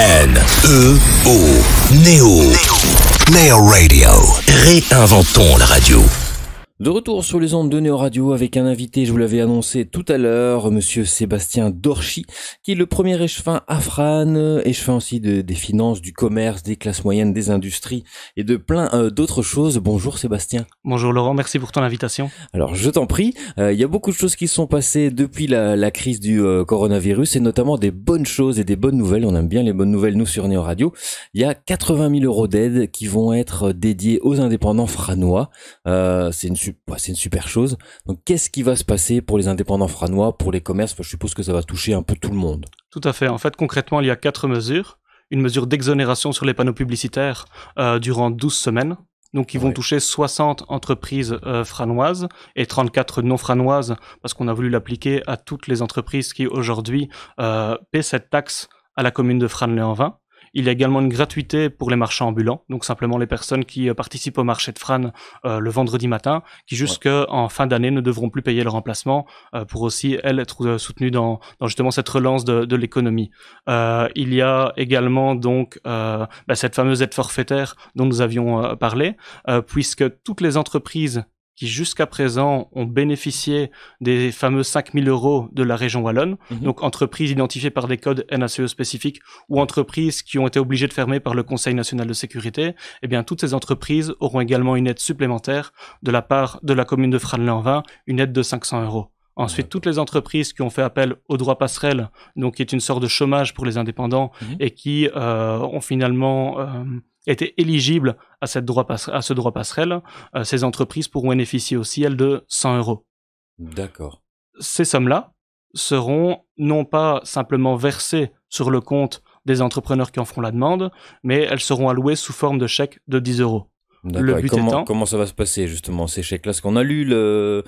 E, e N-E-O. Neo Néo Radio. Réinventons la radio. De retour sur les ondes de Néoradio, Radio avec un invité, je vous l'avais annoncé tout à l'heure, monsieur Sébastien Dorchy, qui est le premier échevin à afran, échevin aussi des finances, du commerce, des classes moyennes, des industries et de plein euh, d'autres choses. Bonjour Sébastien. Bonjour Laurent, merci pour ton invitation. Alors je t'en prie, euh, il y a beaucoup de choses qui sont passées depuis la, crise du euh, coronavirus et notamment des bonnes choses et des bonnes nouvelles. On aime bien les bonnes nouvelles, nous, sur Néoradio. Radio. Il y a 80 000 euros d'aide qui vont être dédiés aux indépendants franois. C'est une bah, c'est une super chose. Donc qu'est-ce qui va se passer pour les indépendants franois, pour les commerces Je suppose que ça va toucher un peu tout le monde. Tout à fait. En fait, concrètement, il y a quatre mesures. Une mesure d'exonération sur les panneaux publicitaires euh, durant 12 semaines. Donc ils vont toucher 60 entreprises euh, franoises et 34 non franoises parce qu'on a voulu l'appliquer à toutes les entreprises qui aujourd'hui euh, paient cette taxe à la commune de en vin il y a également une gratuité pour les marchands ambulants, donc simplement les personnes qui euh, participent au marché de frane euh, le vendredi matin, qui jusqu'en euh, fin d'année ne devront plus payer leur emplacement pour aussi, elles, être soutenues dans, justement cette relance de, l'économie. il y a également donc bah, cette fameuse aide forfaitaire dont nous avions parlé, puisque toutes les entreprises qui jusqu'à présent ont bénéficié des fameux 5000 euros de la région wallonne, mhm. donc entreprises identifiées par des codes NACE spécifiques ou entreprises qui ont été obligées de fermer par le Conseil national de sécurité, eh bien toutes ces entreprises auront également une aide supplémentaire de la part de la commune de Franlens-en-Vin, une aide de 500 euros. Ensuite, toutes les entreprises qui ont fait appel au droit passerelle, donc qui est une sorte de chômage pour les indépendants mhm. et qui euh, ont finalement euh, été éligibles à, ce droit passerelle, euh, ces entreprises pourront bénéficier aussi, elles, de 100 euros. D'accord. Ces sommes-là seront non pas simplement versées sur le compte des entrepreneurs qui en feront la demande, mais elles seront allouées sous forme de chèques de 10 euros. Le comment ça va se passer justement ces chèques-là Parce qu'on a lu le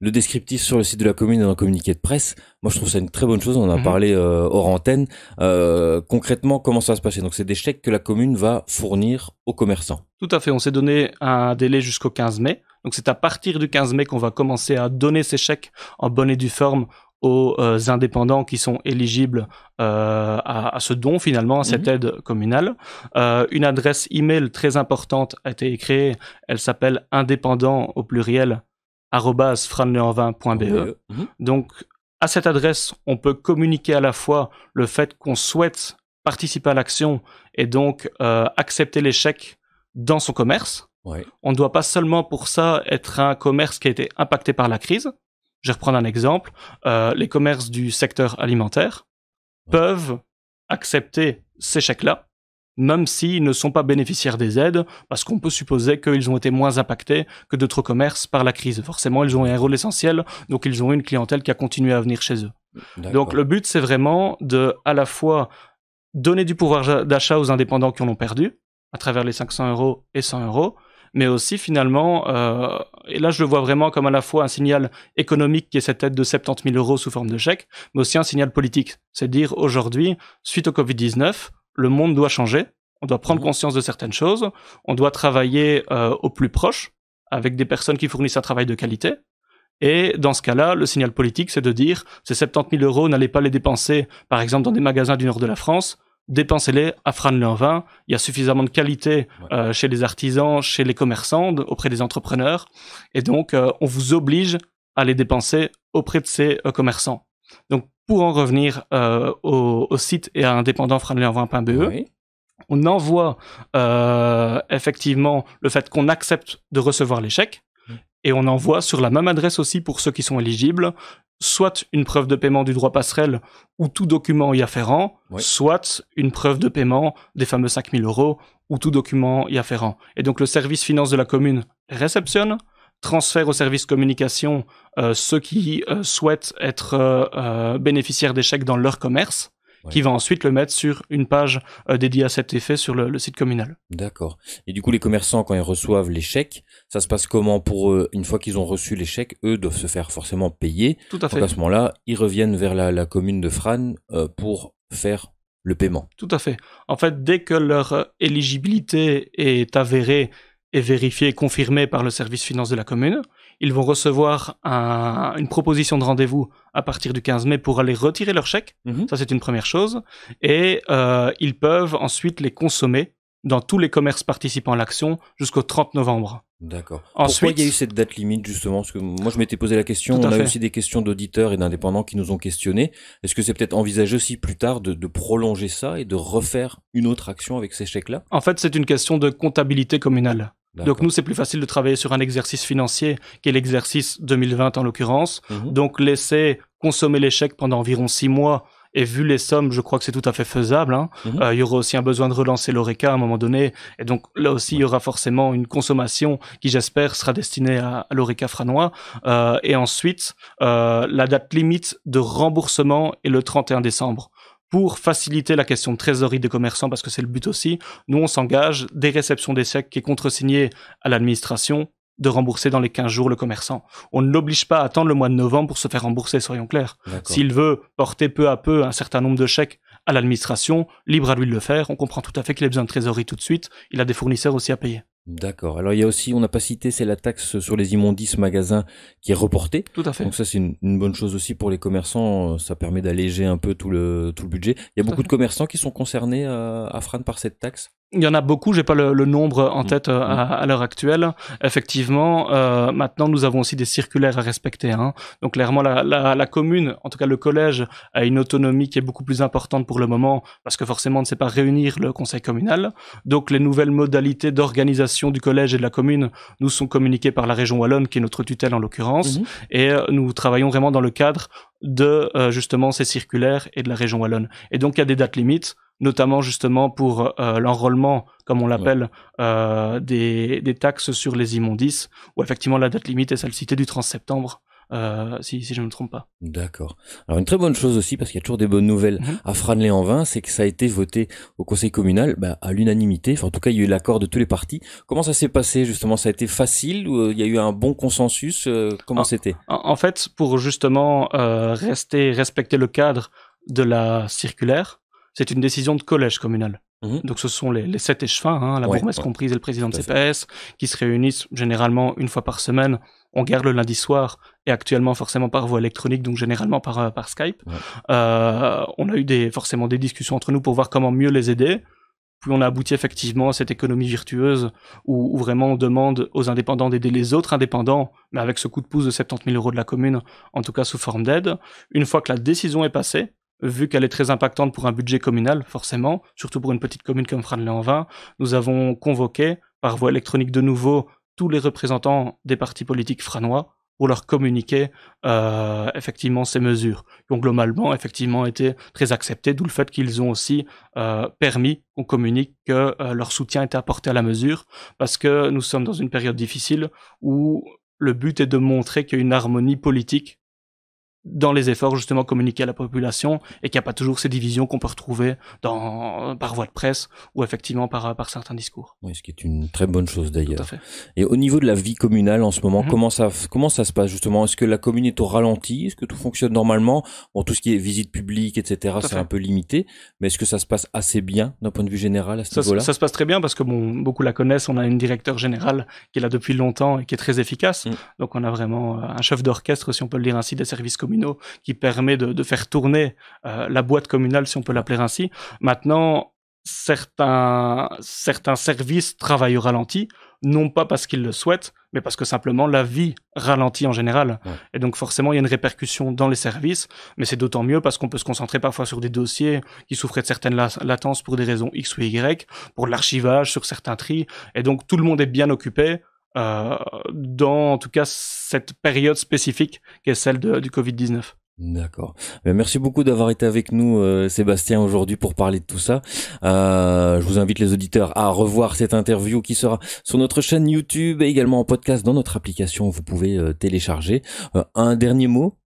le descriptif sur le site de la commune dans le communiqué de presse, moi je trouve ça une très bonne chose. On en a mhm. parlé euh, hors antenne. Euh, concrètement, comment ça va se passer Donc c'est des chèques que la commune va fournir aux commerçants. Tout à fait. On s'est donné un délai jusqu'au 15 mai. Donc c'est à partir du 15 mai qu'on va commencer à donner ces chèques en bonne et due forme aux euh, indépendants qui sont éligibles à, ce don finalement, à cette mhm. aide communale. une adresse email très importante a été créée, elle s'appelle indépendant au pluriel E. E. Mhm. Donc, à cette adresse, on peut communiquer à la fois le fait qu'on souhaite participer à l'action et donc euh, accepter l'échec dans son commerce. On ne doit pas seulement pour ça être un commerce qui a été impacté par la crise. Je vais reprendre un exemple. Euh, les commerces du secteur alimentaire peuvent accepter ces chèques-là même s'ils ne sont pas bénéficiaires des aides, parce qu'on peut supposer qu'ils ont été moins impactés que d'autres commerces par la crise. Forcément, ils ont eu un rôle essentiel, donc ils ont eu une clientèle qui a continué à venir chez eux. Donc le but, c'est vraiment de à la fois donner du pouvoir d'achat aux indépendants qui en ont perdu, à travers les 500 euros et 100 euros, mais aussi finalement, euh, et là je le vois vraiment comme à la fois un signal économique qui est cette aide de 70 000 euros sous forme de chèque, mais aussi un signal politique. C'est dire aujourd'hui, suite au Covid-19, le monde doit changer, on doit prendre mmh. conscience de certaines choses, on doit travailler euh, au plus proche avec des personnes qui fournissent un travail de qualité. Et dans ce cas-là, le signal politique, c'est de dire ces 70 000 euros, n'allez pas les dépenser, par exemple, dans des magasins du nord de la France, dépensez-les à les vin Il y a suffisamment de qualité euh, chez les artisans, chez les commerçants, auprès des entrepreneurs. Et donc, euh, on vous oblige à les dépenser auprès de ces commerçants. Donc, pour en revenir euh, au, site et à indépendant e, oui. on envoie euh, effectivement le fait qu'on accepte de recevoir les chèques mm. et on envoie sur la même adresse aussi pour ceux qui sont éligibles soit une preuve de paiement du droit passerelle ou tout document y afférent, soit une preuve de paiement des fameux 5000 euros ou tout document y afférent. Et donc le service finance de la commune réceptionne, transfère au service communication euh, ceux qui euh, souhaitent être euh, bénéficiaires des chèques dans leur commerce, qui va ensuite le mettre sur une page dédiée à cet effet sur le, site communal. D'accord. Et du coup, les commerçants, quand ils reçoivent les chèques, ça se passe comment pour eux Une fois qu'ils ont reçu les chèques, eux doivent se faire forcément payer. Tout à fait. à ce moment-là, ils reviennent vers la, la commune de Fran pour faire le paiement. Tout à fait. En fait, dès que leur éligibilité est avérée est vérifié et confirmé par le service finance de la commune. Ils vont recevoir une proposition de rendez-vous à partir du 15 mai pour aller retirer leur chèque. Mhm. Ça, c'est une première chose. Et euh, ils peuvent ensuite les consommer dans tous les commerces participants à l'action jusqu'au 30 novembre. D'accord. Pourquoi il y a eu cette date limite justement Parce que moi je m'étais posé la question, on a aussi des questions d'auditeurs et d'indépendants qui nous ont questionnés. Est-ce que c'est peut-être envisagé aussi plus tard de, prolonger ça et de refaire une autre action avec ces chèques-là En fait c'est une question de comptabilité communale. Donc nous, c'est plus facile de travailler sur un exercice financier qui est l'exercice 2020 en l'occurrence. Mhm. Donc laisser consommer l'échec pendant environ six mois. Et vu les sommes, je crois que c'est tout à fait faisable. Hein. Mhm. Euh, il y aura aussi un besoin de relancer l'ORECA à un moment donné. Et donc là aussi, il y aura forcément une consommation qui, j'espère, sera destinée à, à l'ORECA franois. Euh, et ensuite, euh, la date limite de remboursement est le 31 décembre pour faciliter la question de trésorerie des commerçants, parce que c'est le but aussi, nous, on s'engage des réceptions des chèques qui est contresigné à l'administration de rembourser dans les 15 jours le commerçant. On ne l'oblige pas à attendre le mois de novembre pour se faire rembourser, soyons clairs. S'il veut porter peu à peu un certain nombre de chèques à l'administration, libre à lui de le faire, on comprend tout à fait qu'il a besoin de trésorerie tout de suite, il a des fournisseurs aussi à payer. D'accord. Alors il y a aussi, on n'a pas cité, c'est la taxe sur les immondices magasins qui est reportée. Tout à fait. Donc ça c'est une, bonne chose aussi pour les commerçants. Ça permet d'alléger un peu tout le budget. Il y a beaucoup de commerçants qui sont concernés euh, à, à Fran par cette taxe. Il y en a beaucoup, j'ai pas le, le, nombre en mm. tête euh, mm. à, l'heure actuelle. Effectivement, euh, maintenant nous avons aussi des circulaires à respecter. Hein. Donc clairement, la, la, la, commune, en tout cas le collège, a une autonomie qui est beaucoup plus importante pour le moment parce que forcément on ne sait pas réunir le conseil communal. Donc les nouvelles modalités d'organisation du collège et de la commune nous sont communiquées par la région wallonne, qui est notre tutelle en l'occurrence, mm-hmm. et euh, nous travaillons vraiment dans le cadre de euh, justement ces circulaires et de la région wallonne. Et donc il y a des dates limites notamment justement pour euh, l'enrôlement, comme on l'appelle, euh, des, taxes sur les immondices, où effectivement la date limite est celle citée du 30 septembre. Euh, si, je ne me trompe pas. D'accord. Alors une très bonne chose aussi, parce qu'il y a toujours des bonnes nouvelles mhm. à Franley en vin, c'est que ça a été voté au Conseil communal bah, à l'unanimité. en tout cas, il y a eu l'accord de tous les partis. Comment ça s'est passé justement Ça a été facile il y a eu un bon consensus Comment c'était En fait, pour justement rester respecter le cadre de la circulaire, c'est une décision de collège communal. Mmh. Donc ce sont les, sept échevins, hein, la ouais, comprise et le président de CPS, qui se réunissent généralement une fois par semaine. On garde le lundi soir et actuellement forcément par voie électronique, donc généralement par, euh, Skype. Euh, on a eu des, forcément des discussions entre nous pour voir comment mieux les aider. Puis on a abouti effectivement à cette économie virtueuse où vraiment on demande aux indépendants d'aider les autres indépendants, mais avec ce coup de pouce de 70 000 euros de la commune, en tout cas sous forme d'aide. Une fois que la décision est passée, vu qu'elle est très impactante pour un budget communal, forcément, surtout pour une petite commune comme franlé en vin nous avons convoqué, par voie électronique de nouveau, tous les représentants des partis politiques franois pour leur communiquer euh, effectivement ces mesures, qui ont globalement effectivement été très acceptées, d'où le fait qu'ils ont aussi euh, permis qu'on communique que euh, leur soutien était apporté à la mesure, parce que nous sommes dans une période difficile où le but est de montrer qu'il y a une harmonie politique dans les efforts justement communiqués à la population et qu'il n'y a pas toujours ces divisions qu'on peut retrouver dans, par voie de presse ou effectivement par, par certains discours. Oui, ce qui est une très bonne chose d'ailleurs. Et au niveau de la vie communale en ce moment, mhm. comment, ça, comment ça se passe justement Est-ce que la commune est au ralenti Est-ce que tout fonctionne normalement Bon, tout ce qui est visite publique, etc., c'est un peu limité, mais est-ce que ça se passe assez bien d'un point de vue général à ce niveau-là ça, se passe très bien parce que bon, beaucoup la connaissent, on a une directeur générale qui est là depuis longtemps et qui est très efficace. Mm. Donc on a vraiment euh, un chef d'orchestre, si on peut le dire ainsi, des services communaux qui permet de, faire tourner euh, la boîte communale, si on peut l'appeler ainsi. Maintenant, certains, certains services travaillent au ralenti, non pas parce qu'ils le souhaitent, mais parce que simplement la vie ralentit en général. Et donc forcément, il y a une répercussion dans les services, mais c'est d'autant mieux parce qu'on peut se concentrer parfois sur des dossiers qui souffraient de certaines latences pour des raisons X ou Y, pour l'archivage, sur certains tris, et donc tout le monde est bien occupé, euh, dans en tout cas cette période spécifique qui est celle du Covid-19. D'accord. Ben, merci beaucoup d'avoir été avec nous, euh, Sébastien, aujourd'hui pour parler de tout ça. Euh, je vous invite les auditeurs à revoir cette interview qui sera sur notre chaîne YouTube et également en podcast dans notre application. Vous pouvez télécharger. un dernier mot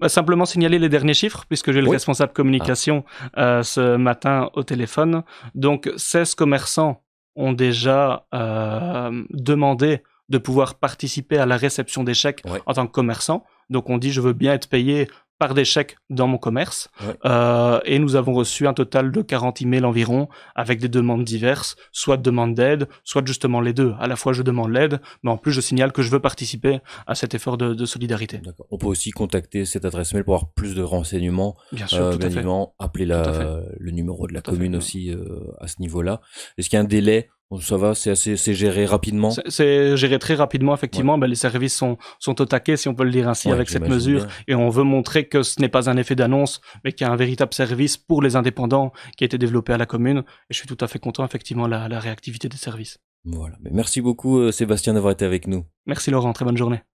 bah, Simplement signaler les derniers chiffres, puisque j'ai le responsable communication ah. ce matin au téléphone. Donc 16 commerçants ont déjà euh, demandé de pouvoir participer à la réception des chèques en tant que commerçant. Donc on dit je veux bien être payé par des chèques dans mon commerce. Euh, et nous avons reçu un total de 40 emails environ avec des demandes diverses, soit de demandes d'aide, soit justement les deux. À la fois, je demande l'aide, mais en plus, je signale que je veux participer à cet effort de, solidarité. On peut aussi contacter cette adresse mail pour avoir plus de renseignements. Bien sûr, euh, tout Appeler le numéro de la commune aussi euh, à ce niveau-là. Est-ce qu'il y a un délai ça va, c'est assez, c'est géré rapidement. C'est géré très rapidement, effectivement. Ben, les services sont sont au taquet, si on peut le dire ainsi, avec cette mesure. Et on veut montrer que ce n'est pas un effet d'annonce, mais qu'il y a un véritable service pour les indépendants qui a été développé à la commune. Et je suis tout à fait content, effectivement, la, la réactivité des services. Voilà. Mais ben, merci beaucoup, euh, Sébastien, d'avoir été avec nous. Merci Laurent. Très bonne journée.